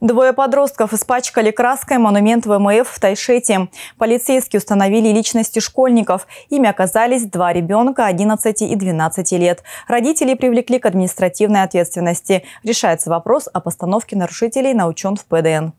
Двое подростков испачкали краской монумент ВМФ в Тайшете. Полицейские установили личности школьников. Ими оказались два ребенка 11 и 12 лет. Родители привлекли к административной ответственности. Решается вопрос о постановке нарушителей на учен в ПДН.